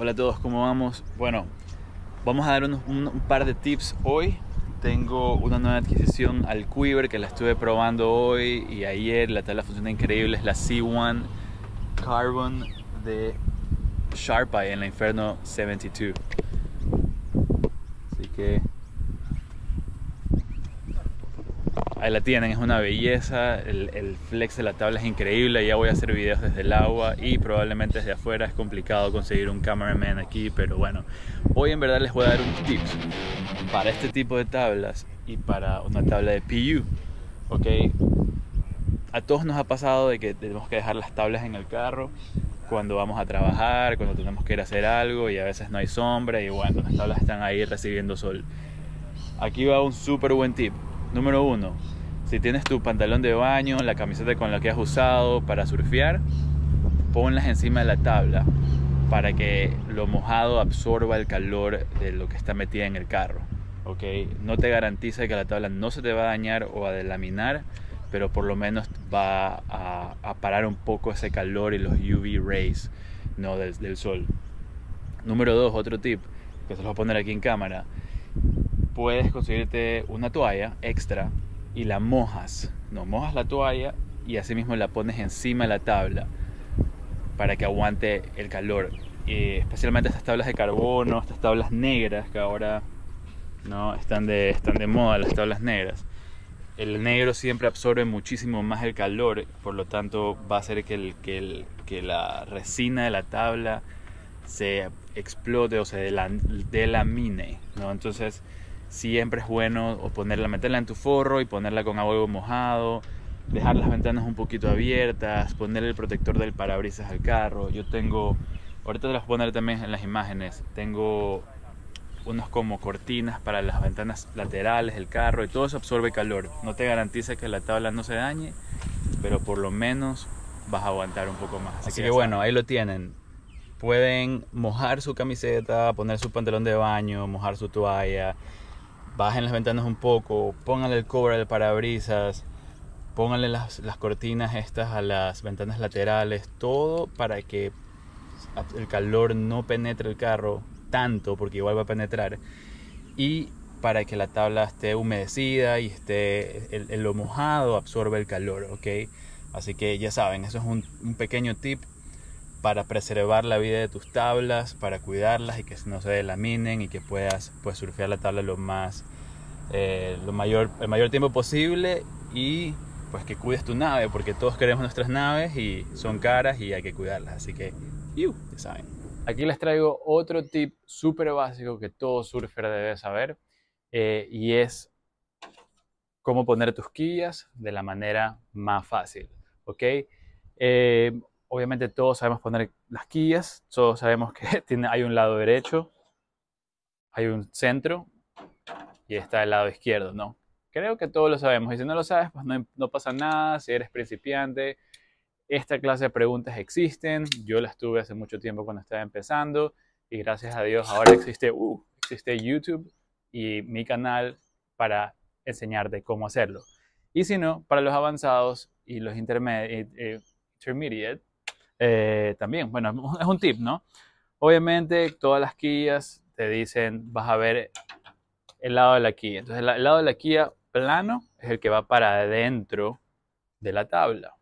Hola a todos, ¿cómo vamos? Bueno, vamos a dar un, par de tips hoy. Tengo una nueva adquisición al Quiver que la estuve probando hoy y ayer. La tabla funciona increíble, es la C1 Carbon de sharpie en la Inferno 72. Así que ahí la tienen, es una belleza, el, flex de la tabla es increíble, ya voy a hacer videos desde el agua y probablemente desde afuera es complicado conseguir un cameraman aquí, pero bueno, hoy en verdad les voy a dar un tips para este tipo de tablas y para una tabla de PU, ¿ok? A todos nos ha pasado de que tenemos que dejar las tablas en el carro cuando vamos a trabajar, cuando tenemos que ir a hacer algo y a veces no hay sombra y bueno, las tablas están ahí recibiendo sol. Aquí va un súper buen tip Número uno, si tienes tu pantalón de baño, la camiseta con la que has usado para surfear, ponlas encima de la tabla para que lo mojado absorba el calor de lo que está metido en el carro. ¿okay? No te garantiza que la tabla no se te va a dañar o a delaminar, pero por lo menos va a, parar un poco ese calor y los UV rays ¿no? del, sol. Número dos, otro tip que se lo voy a poner aquí en cámara puedes conseguirte una toalla extra y la mojas. No mojas la toalla y así mismo la pones encima de la tabla para que aguante el calor. Eh, especialmente estas tablas de carbono, estas tablas negras que ahora no están de, están de moda las tablas negras. El negro siempre absorbe muchísimo más el calor, por lo tanto va a hacer que, el, que, el, que la resina de la tabla se explote o se delamine. ¿no? Entonces siempre es bueno ponerla, meterla en tu forro y ponerla con agua mojado, dejar las ventanas un poquito abiertas, poner el protector del parabrisas al carro. Yo tengo, ahorita te las voy a poner también en las imágenes, tengo unos como cortinas para las ventanas laterales del carro y todo eso absorbe calor. No te garantiza que la tabla no se dañe, pero por lo menos vas a aguantar un poco más. Así, que bueno, ahí lo tienen. Pueden mojar su camiseta, poner su pantalón de baño, mojar su toalla, bajen las ventanas un poco, pónganle el cover del parabrisas, pónganle las, cortinas estas a las ventanas laterales, todo para que el calor no penetre el carro tanto, porque igual va a penetrar, y para que la tabla esté humedecida y esté el, lo mojado absorbe el calor, ¿ok? Así que ya saben, eso es un, un pequeño tip para preservar la vida de tus tablas, para cuidarlas y que no se delaminen y que puedas pues, surfear la tabla lo más eh, lo mayor, el mayor tiempo posible y pues que cuides tu nave, porque todos queremos nuestras naves y son caras y hay que cuidarlas, así que ya saben. Aquí les traigo otro tip súper básico que todo surfer debe saber eh, y es cómo poner tus quillas de la manera más fácil, ¿ok? Eh, Obviamente todos sabemos poner las quillas, todos sabemos que tiene, hay un lado derecho, hay un centro y está el lado izquierdo, ¿no? Creo que todos lo sabemos y si no lo sabes, pues no, pasa nada, si eres principiante, esta clase de preguntas existen, yo las tuve hace mucho tiempo cuando estaba empezando y gracias a Dios ahora existe, uh, existe YouTube y mi canal para enseñarte cómo hacerlo. Y si no, para los avanzados y los eh, eh, intermediate, eh, también, bueno, es un tip, ¿no? Obviamente todas las quillas te dicen, vas a ver el lado de la quilla. Entonces el, lado de la quilla plano es el que va para adentro de la tabla.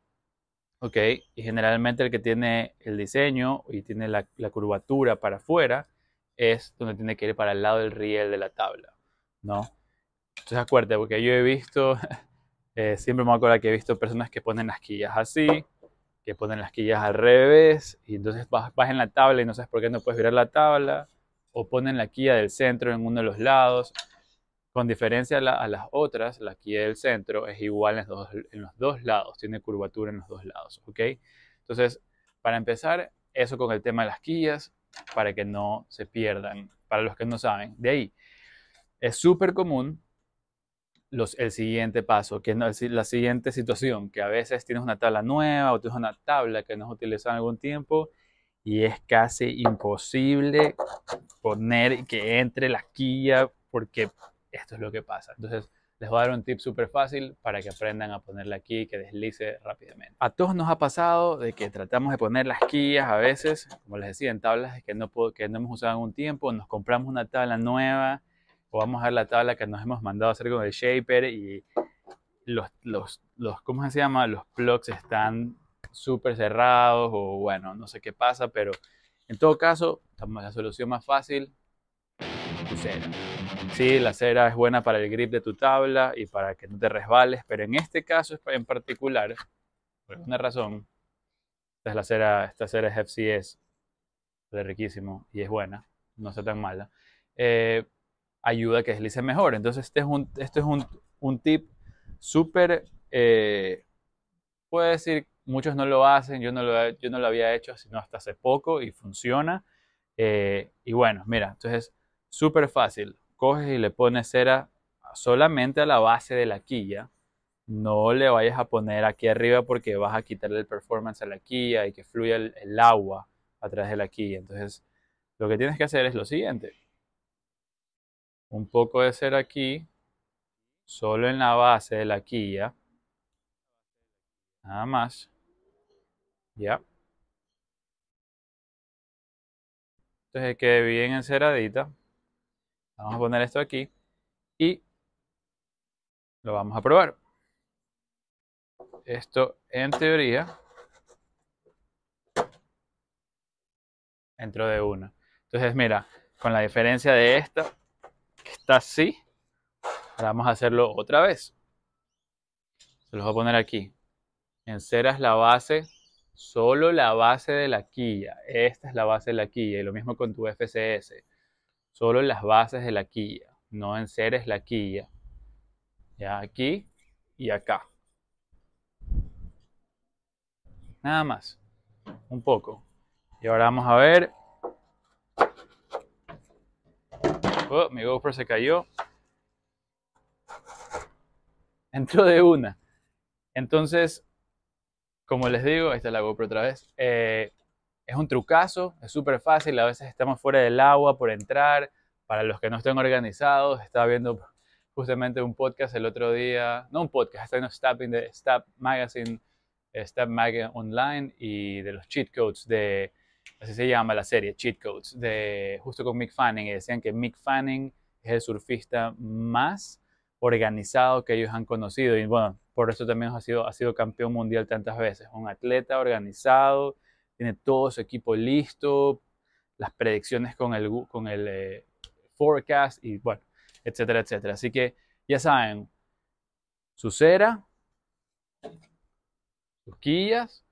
¿Ok? Y generalmente el que tiene el diseño y tiene la, curvatura para afuera es donde tiene que ir para el lado del riel de la tabla, ¿no? Entonces acuérdate, porque yo he visto, eh, siempre me acuerdo que he visto personas que ponen las quillas así, que ponen las quillas al revés y entonces vas, en la tabla y no sabes por qué no puedes virar la tabla, o ponen la quilla del centro en uno de los lados. Con diferencia a, las otras, la quilla del centro es igual en los, dos, en los, dos, lados, tiene curvatura en los dos lados, ¿ok? Entonces, para empezar, eso con el tema de las quillas, para que no se pierdan, para los que no saben. De ahí, es súper común el siguiente paso, que es la siguiente situación, que a veces tienes una tabla nueva o tienes una tabla que no has utilizado en algún tiempo y es casi imposible poner que entre la quilla porque esto es lo que pasa. Entonces, les voy a dar un tip súper fácil para que aprendan a ponerla aquí, que deslice rápidamente. A todos nos ha pasado de que tratamos de poner las quillas a veces, como les decía, en tablas que no, que no hemos usado en un tiempo, nos compramos una tabla nueva o vamos a ver la tabla que nos hemos mandado a hacer con el shaper y los, los, los ¿cómo se llama? Los plugs están súper cerrados o bueno, no sé qué pasa, pero en todo caso, la solución más fácil, la cera. Sí, la cera es buena para el grip de tu tabla y para que no te resbales, pero en este caso en particular, por alguna razón, esta, la cera, esta cera es FCS, de riquísimo y es buena, no está tan mala. Eh, ayuda a que deslice mejor. Entonces, este es un, este es un, tip súper, eh, puede decir, muchos no lo hacen, yo no lo, yo no lo había hecho sino hasta hace poco y funciona. Eh, y bueno, mira, entonces súper fácil. Coges y le pones cera solamente a la base de la quilla. No le vayas a poner aquí arriba porque vas a quitarle el performance a la quilla y que fluya el, el agua a través de la quilla. Entonces, lo que tienes que hacer es lo siguiente un poco de ser aquí, solo en la base de la quilla, nada más, ya. Entonces quede bien enceradita, vamos a poner esto aquí y lo vamos a probar. Esto en teoría Dentro de una. Entonces mira, con la diferencia de esta que está así. Ahora vamos a hacerlo otra vez. Se los voy a poner aquí. Enceras la base, solo la base de la quilla. Esta es la base de la quilla. Y lo mismo con tu FCS. Solo las bases de la quilla. No enceres la quilla. Ya aquí y acá. Nada más. Un poco. Y ahora vamos a ver Oh, mi GoPro se cayó. Entró de una. Entonces, como les digo, esta está la GoPro otra vez. Eh, es un trucazo, es súper fácil. A veces estamos fuera del agua por entrar. Para los que no estén organizados, estaba viendo justamente un podcast el otro día. No un podcast, está en stop in Magazine, eh, Online y de los cheat codes de así se llama la serie, Cheat Codes, de, justo con Mick Fanning, y decían que Mick Fanning es el surfista más organizado que ellos han conocido y bueno, por eso también ha sido, ha sido campeón mundial tantas veces, un atleta organizado, tiene todo su equipo listo, las predicciones con el, con el eh, forecast y bueno, etcétera, etcétera. Así que ya saben, su cera, sus quillas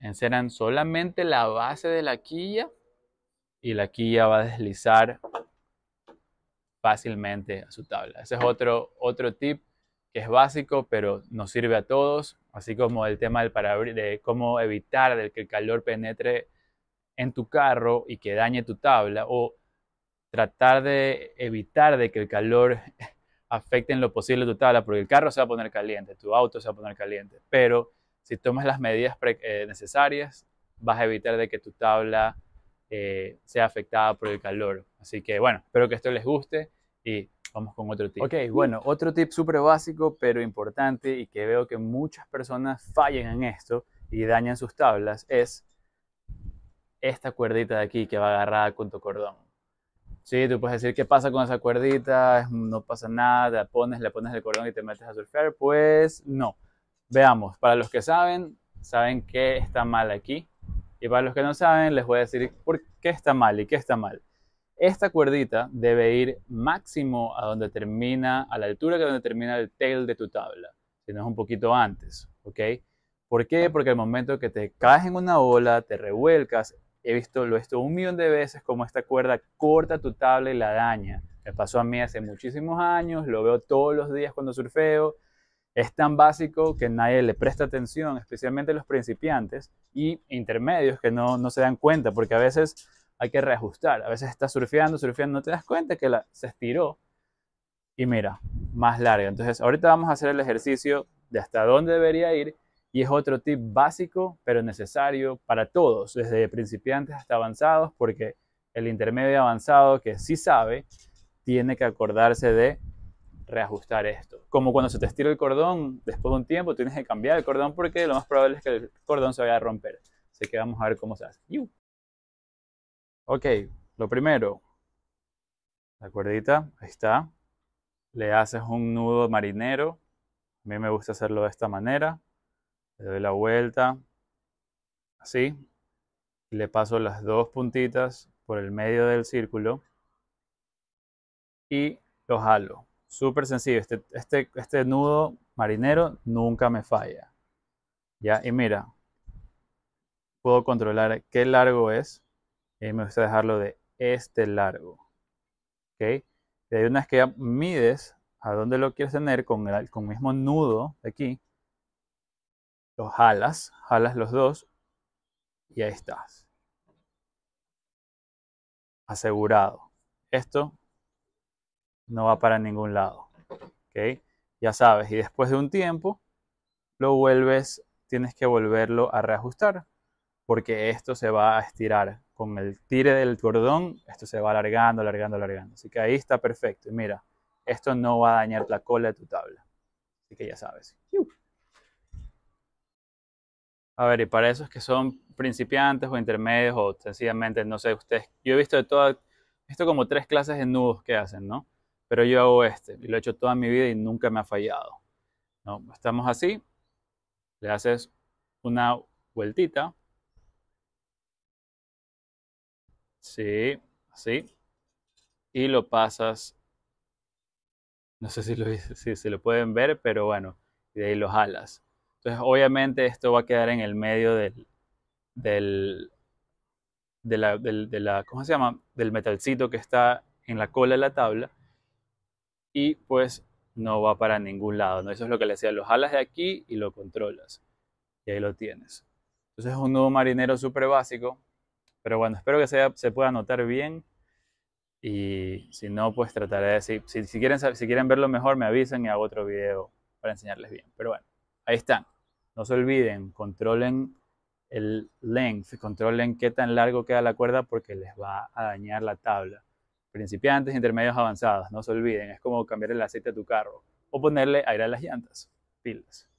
Enceran solamente la base de la quilla y la quilla va a deslizar fácilmente a su tabla. Ese es otro, otro tip que es básico, pero nos sirve a todos, así como el tema del de cómo evitar que el calor penetre en tu carro y que dañe tu tabla, o tratar de evitar de que el calor afecte en lo posible tu tabla, porque el carro se va a poner caliente, tu auto se va a poner caliente, pero si tomas las medidas eh, necesarias, vas a evitar de que tu tabla eh, sea afectada por el calor. Así que bueno, espero que esto les guste y vamos con otro tip. Ok, bueno, otro tip súper básico pero importante y que veo que muchas personas fallan en esto y dañan sus tablas es esta cuerdita de aquí que va agarrada con tu cordón. Sí, tú puedes decir qué pasa con esa cuerdita, no pasa nada, pones, le pones el cordón y te metes a surfear. Pues no, Veamos, para los que saben, saben qué está mal aquí. Y para los que no saben, les voy a decir por qué está mal y qué está mal. Esta cuerdita debe ir máximo a donde termina, a la altura que donde termina el tail de tu tabla, si no es un poquito antes, ¿ok? ¿Por qué? Porque el momento que te caes en una ola, te revuelcas, he visto, lo he visto un millón de veces como esta cuerda corta tu tabla y la daña. Me pasó a mí hace muchísimos años, lo veo todos los días cuando surfeo, es tan básico que nadie le presta atención, especialmente los principiantes y intermedios que no, se dan cuenta, porque a veces hay que reajustar, a veces estás surfeando, surfeando, no te das cuenta que la, se estiró y mira, más larga. Entonces, ahorita vamos a hacer el ejercicio de hasta dónde debería ir y es otro tip básico, pero necesario para todos, desde principiantes hasta avanzados, porque el intermedio avanzado que sí sabe, tiene que acordarse de reajustar esto. Como cuando se te estira el cordón, después de un tiempo tienes que cambiar el cordón porque lo más probable es que el cordón se vaya a romper. Así que vamos a ver cómo se hace. Ok, lo primero, la cuerdita, ahí está. Le haces un nudo marinero. A mí me gusta hacerlo de esta manera. Le doy la vuelta, así. Le paso las dos puntitas por el medio del círculo y lo jalo. Súper sencillo. Este, este, este, nudo marinero nunca me falla. Ya, y mira, puedo controlar qué largo es. Y me gusta dejarlo de este largo. ¿Ok? Y hay unas que ya mides a dónde lo quieres tener con el, mismo nudo de aquí. Lo jalas, jalas los dos y ahí estás. Asegurado. Esto no va para ningún lado. ¿Ok? Ya sabes, y después de un tiempo lo vuelves, tienes que volverlo a reajustar porque esto se va a estirar. Con el tire del cordón, esto se va alargando, alargando, alargando. Así que ahí está perfecto. Y mira, esto no va a dañar la cola de tu tabla. Así que ya sabes. A ver, y para esos que son principiantes o intermedios o sencillamente, no sé, ustedes, yo he visto de todas, he visto como tres clases de nudos que hacen, ¿no? pero yo hago este, y lo he hecho toda mi vida y nunca me ha fallado. ¿no? Estamos así, le haces una vueltita. Sí, así. Y lo pasas. No sé si lo, si, lo pueden ver, pero bueno, y de ahí los alas Entonces, obviamente esto va a quedar en el medio del, del, ¿cómo se llama? del metalcito que está en la cola de la tabla y pues no va para ningún lado. ¿no? Eso es lo que le decía, lo jalas de aquí y lo controlas. Y ahí lo tienes. Entonces es un nudo marinero súper básico. Pero bueno, espero que se pueda notar bien. Y si no, pues trataré de... decir... si, quieren, si quieren verlo mejor, me avisan y hago otro video para enseñarles bien. Pero bueno, ahí están. No se olviden, controlen el length, controlen qué tan largo queda la cuerda porque les va a dañar la tabla principiantes, intermedios, avanzados, no se olviden, es como cambiar el aceite a tu carro o ponerle aire a las llantas, pilas.